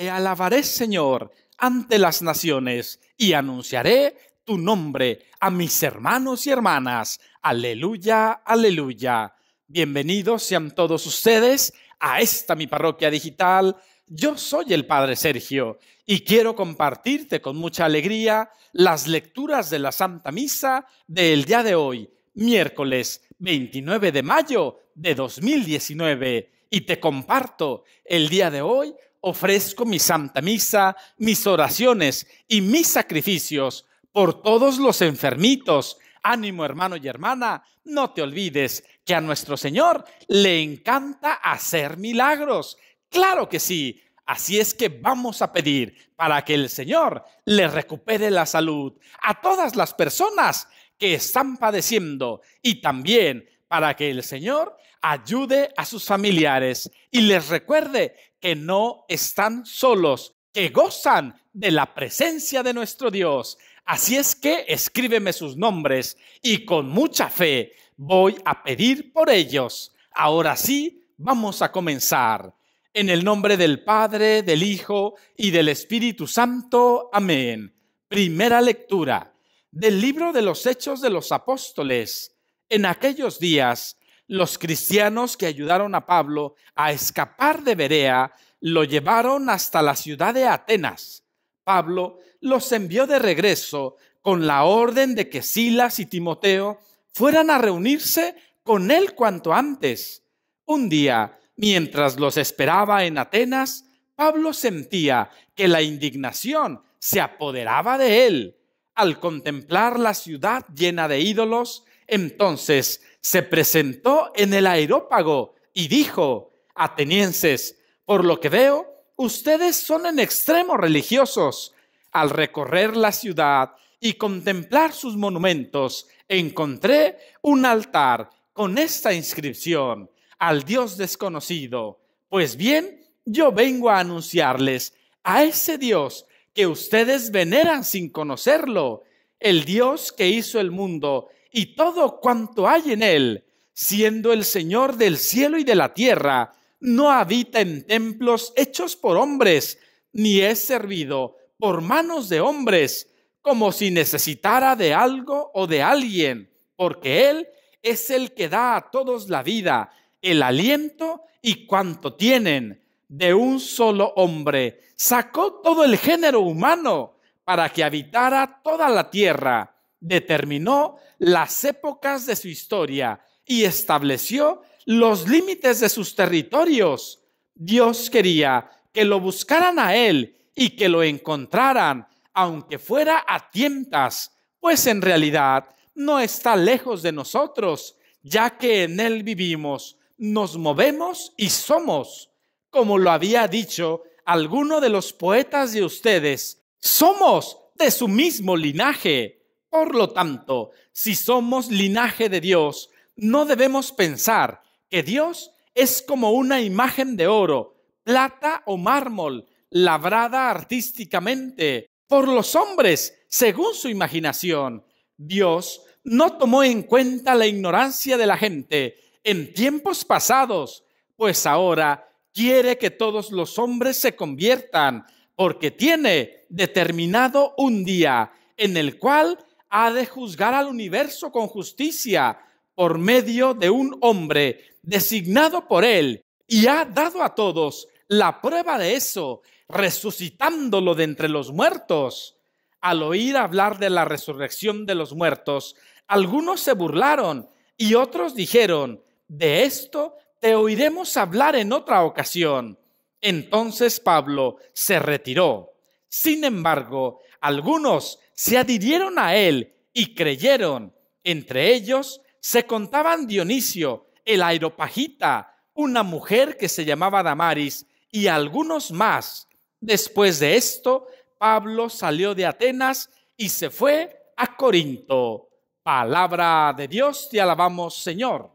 Te alabaré, Señor, ante las naciones y anunciaré tu nombre a mis hermanos y hermanas. Aleluya, aleluya. Bienvenidos sean todos ustedes a esta mi parroquia digital. Yo soy el Padre Sergio y quiero compartirte con mucha alegría las lecturas de la Santa Misa del día de hoy, miércoles 29 de mayo de 2019. Y te comparto el día de hoy ofrezco mi santa misa, mis oraciones y mis sacrificios por todos los enfermitos. Ánimo hermano y hermana, no te olvides que a nuestro Señor le encanta hacer milagros. Claro que sí. Así es que vamos a pedir para que el Señor le recupere la salud a todas las personas que están padeciendo y también para que el Señor ayude a sus familiares y les recuerde que no están solos, que gozan de la presencia de nuestro Dios. Así es que escríbeme sus nombres y con mucha fe voy a pedir por ellos. Ahora sí, vamos a comenzar. En el nombre del Padre, del Hijo y del Espíritu Santo. Amén. Primera lectura del libro de los Hechos de los Apóstoles. En aquellos días, los cristianos que ayudaron a Pablo a escapar de Berea lo llevaron hasta la ciudad de Atenas. Pablo los envió de regreso con la orden de que Silas y Timoteo fueran a reunirse con él cuanto antes. Un día, mientras los esperaba en Atenas, Pablo sentía que la indignación se apoderaba de él. Al contemplar la ciudad llena de ídolos, entonces se presentó en el aerópago y dijo, atenienses, por lo que veo, ustedes son en extremo religiosos. Al recorrer la ciudad y contemplar sus monumentos, encontré un altar con esta inscripción, al Dios desconocido. Pues bien, yo vengo a anunciarles a ese Dios que ustedes veneran sin conocerlo, el Dios que hizo el mundo y todo cuanto hay en él, siendo el Señor del cielo y de la tierra, no habita en templos hechos por hombres, ni es servido por manos de hombres, como si necesitara de algo o de alguien, porque Él es el que da a todos la vida, el aliento y cuanto tienen. De un solo hombre sacó todo el género humano para que habitara toda la tierra determinó las épocas de su historia y estableció los límites de sus territorios. Dios quería que lo buscaran a Él y que lo encontraran, aunque fuera a tientas, pues en realidad no está lejos de nosotros, ya que en Él vivimos, nos movemos y somos. Como lo había dicho alguno de los poetas de ustedes, somos de su mismo linaje por lo tanto, si somos linaje de Dios, no debemos pensar que Dios es como una imagen de oro, plata o mármol, labrada artísticamente por los hombres según su imaginación. Dios no tomó en cuenta la ignorancia de la gente en tiempos pasados, pues ahora quiere que todos los hombres se conviertan, porque tiene determinado un día en el cual ha de juzgar al universo con justicia por medio de un hombre designado por él y ha dado a todos la prueba de eso, resucitándolo de entre los muertos. Al oír hablar de la resurrección de los muertos, algunos se burlaron y otros dijeron, de esto te oiremos hablar en otra ocasión. Entonces Pablo se retiró sin embargo, algunos se adhirieron a él y creyeron. Entre ellos se contaban Dionisio, el aeropagita, una mujer que se llamaba Damaris y algunos más. Después de esto, Pablo salió de Atenas y se fue a Corinto. Palabra de Dios, te alabamos Señor.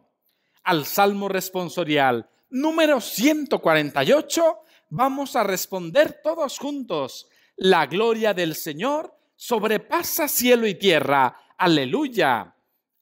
Al Salmo responsorial número 148 vamos a responder todos juntos la gloria del Señor sobrepasa cielo y tierra. Aleluya.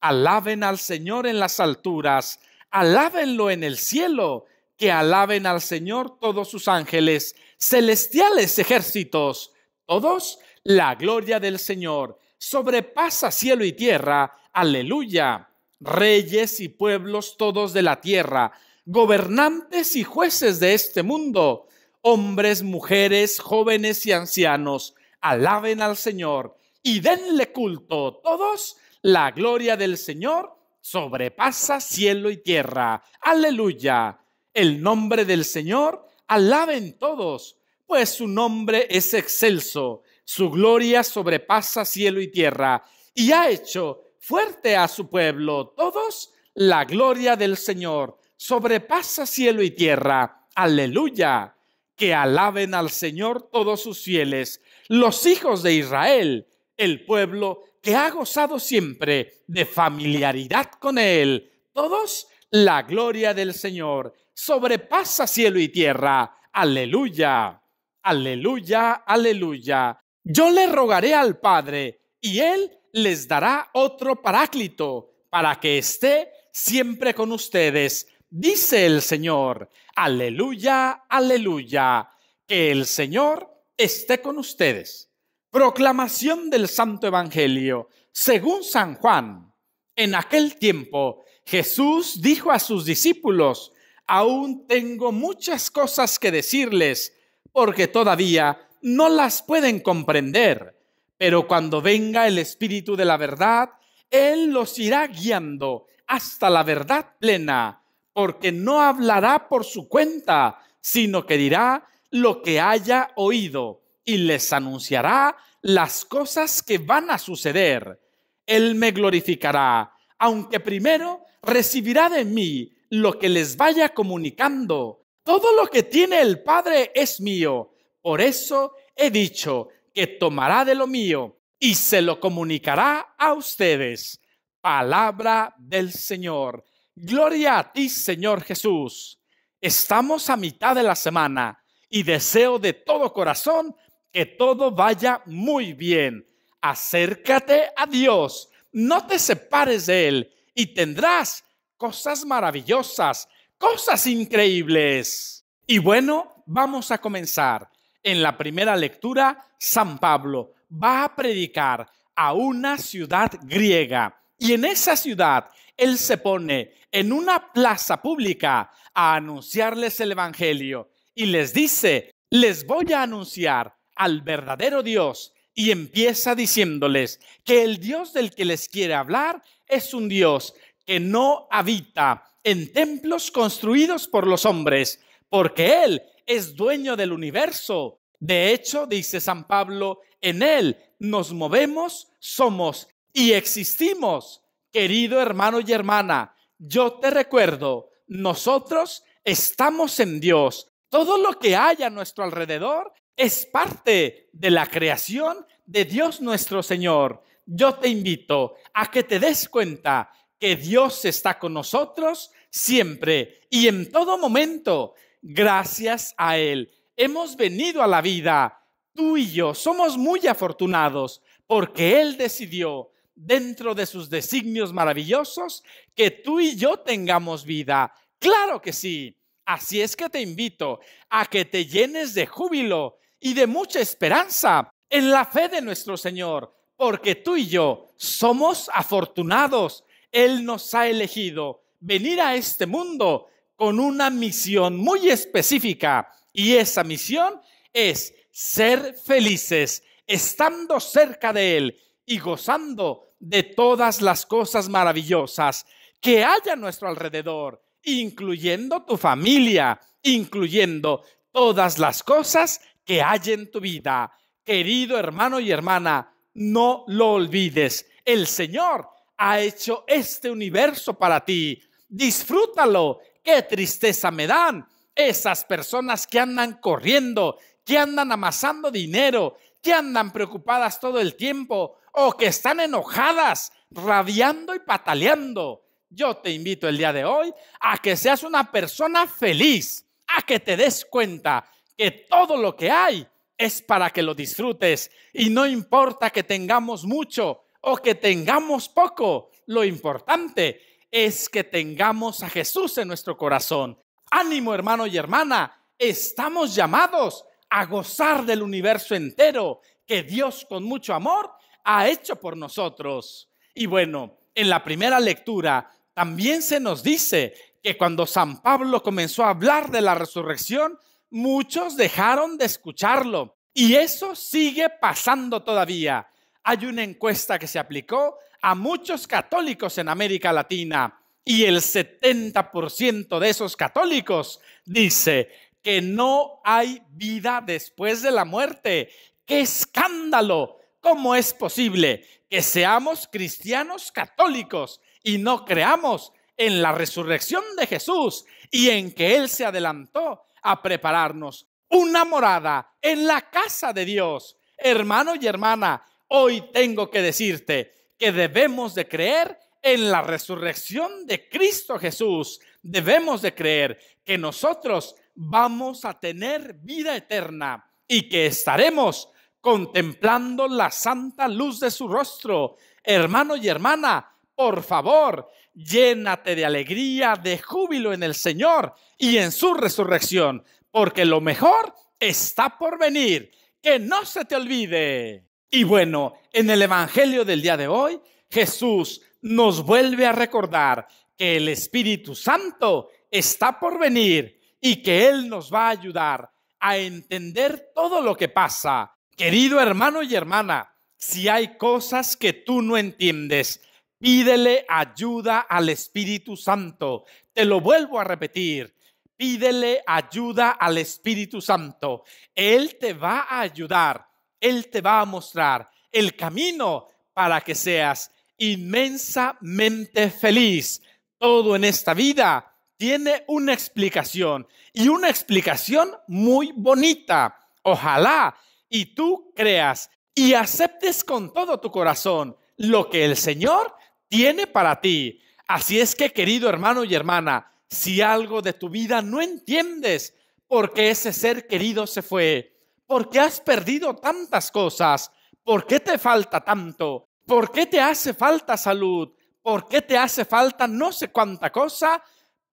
Alaben al Señor en las alturas, alábenlo en el cielo, que alaben al Señor todos sus ángeles, celestiales ejércitos, todos la gloria del Señor sobrepasa cielo y tierra. Aleluya. Reyes y pueblos todos de la tierra, gobernantes y jueces de este mundo, hombres, mujeres, jóvenes y ancianos, alaben al Señor y denle culto todos. La gloria del Señor sobrepasa cielo y tierra. Aleluya. El nombre del Señor alaben todos, pues su nombre es excelso. Su gloria sobrepasa cielo y tierra. Y ha hecho fuerte a su pueblo. Todos, la gloria del Señor sobrepasa cielo y tierra. Aleluya que alaben al Señor todos sus fieles, los hijos de Israel, el pueblo que ha gozado siempre de familiaridad con Él. Todos, la gloria del Señor sobrepasa cielo y tierra. Aleluya, aleluya, aleluya. Yo le rogaré al Padre y Él les dará otro paráclito para que esté siempre con ustedes Dice el Señor, aleluya, aleluya, que el Señor esté con ustedes. Proclamación del Santo Evangelio, según San Juan. En aquel tiempo Jesús dijo a sus discípulos, aún tengo muchas cosas que decirles, porque todavía no las pueden comprender, pero cuando venga el Espíritu de la verdad, Él los irá guiando hasta la verdad plena porque no hablará por su cuenta, sino que dirá lo que haya oído y les anunciará las cosas que van a suceder. Él me glorificará, aunque primero recibirá de mí lo que les vaya comunicando. Todo lo que tiene el Padre es mío. Por eso he dicho que tomará de lo mío y se lo comunicará a ustedes. Palabra del Señor. Gloria a ti, Señor Jesús. Estamos a mitad de la semana y deseo de todo corazón que todo vaya muy bien. Acércate a Dios, no te separes de Él y tendrás cosas maravillosas, cosas increíbles. Y bueno, vamos a comenzar. En la primera lectura, San Pablo va a predicar a una ciudad griega y en esa ciudad él se pone en una plaza pública a anunciarles el Evangelio y les dice, les voy a anunciar al verdadero Dios y empieza diciéndoles que el Dios del que les quiere hablar es un Dios que no habita en templos construidos por los hombres, porque Él es dueño del universo. De hecho, dice San Pablo, en Él nos movemos, somos y existimos. Querido hermano y hermana, yo te recuerdo, nosotros estamos en Dios. Todo lo que hay a nuestro alrededor es parte de la creación de Dios nuestro Señor. Yo te invito a que te des cuenta que Dios está con nosotros siempre y en todo momento. Gracias a Él hemos venido a la vida. Tú y yo somos muy afortunados porque Él decidió dentro de sus designios maravillosos que tú y yo tengamos vida. Claro que sí. Así es que te invito a que te llenes de júbilo y de mucha esperanza en la fe de nuestro Señor, porque tú y yo somos afortunados. Él nos ha elegido venir a este mundo con una misión muy específica y esa misión es ser felices estando cerca de Él y gozando de todas las cosas maravillosas que hay a nuestro alrededor, incluyendo tu familia, incluyendo todas las cosas que hay en tu vida. Querido hermano y hermana, no lo olvides. El Señor ha hecho este universo para ti. Disfrútalo. Qué tristeza me dan esas personas que andan corriendo, que andan amasando dinero, que andan preocupadas todo el tiempo o que están enojadas, radiando y pataleando. Yo te invito el día de hoy a que seas una persona feliz, a que te des cuenta que todo lo que hay es para que lo disfrutes y no importa que tengamos mucho o que tengamos poco, lo importante es que tengamos a Jesús en nuestro corazón. Ánimo hermano y hermana, estamos llamados a gozar del universo entero que Dios con mucho amor ha hecho por nosotros. Y bueno, en la primera lectura también se nos dice que cuando San Pablo comenzó a hablar de la resurrección, muchos dejaron de escucharlo. Y eso sigue pasando todavía. Hay una encuesta que se aplicó a muchos católicos en América Latina y el 70% de esos católicos dice que no hay vida después de la muerte. ¡Qué escándalo! ¿Cómo es posible que seamos cristianos católicos y no creamos en la resurrección de Jesús y en que Él se adelantó a prepararnos una morada en la casa de Dios? Hermano y hermana, hoy tengo que decirte que debemos de creer en la resurrección de Cristo Jesús. Debemos de creer que nosotros vamos a tener vida eterna y que estaremos contemplando la santa luz de su rostro. Hermano y hermana, por favor, llénate de alegría, de júbilo en el Señor y en su resurrección, porque lo mejor está por venir. Que no se te olvide. Y bueno, en el Evangelio del día de hoy, Jesús nos vuelve a recordar que el Espíritu Santo está por venir y que Él nos va a ayudar a entender todo lo que pasa. Querido hermano y hermana, si hay cosas que tú no entiendes, pídele ayuda al Espíritu Santo. Te lo vuelvo a repetir. Pídele ayuda al Espíritu Santo. Él te va a ayudar. Él te va a mostrar el camino para que seas inmensamente feliz. Todo en esta vida tiene una explicación y una explicación muy bonita. Ojalá y tú creas y aceptes con todo tu corazón lo que el Señor tiene para ti. Así es que, querido hermano y hermana, si algo de tu vida no entiendes, ¿por qué ese ser querido se fue, ¿Por qué has perdido tantas cosas, por qué te falta tanto, por qué te hace falta salud, por qué te hace falta no sé cuánta cosa,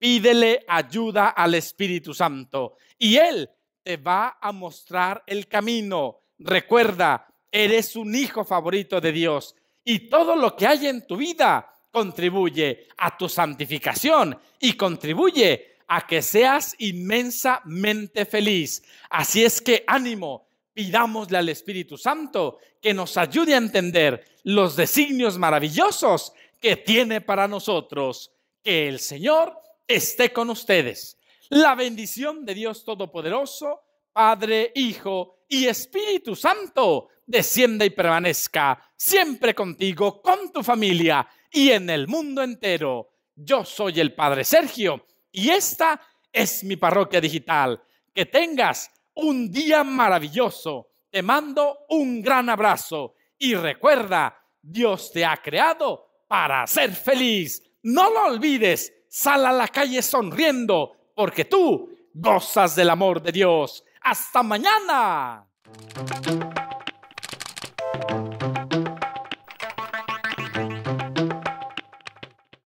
pídele ayuda al Espíritu Santo y Él te va a mostrar el camino. Recuerda, eres un hijo favorito de Dios y todo lo que hay en tu vida contribuye a tu santificación y contribuye a que seas inmensamente feliz. Así es que ánimo, pidámosle al Espíritu Santo que nos ayude a entender los designios maravillosos que tiene para nosotros. Que el Señor esté con ustedes. La bendición de Dios Todopoderoso, Padre, Hijo y Espíritu Santo, descienda y permanezca siempre contigo, con tu familia y en el mundo entero. Yo soy el Padre Sergio y esta es mi parroquia digital. Que tengas un día maravilloso. Te mando un gran abrazo y recuerda, Dios te ha creado para ser feliz. No lo olvides sal a la calle sonriendo, porque tú gozas del amor de Dios. Hasta mañana.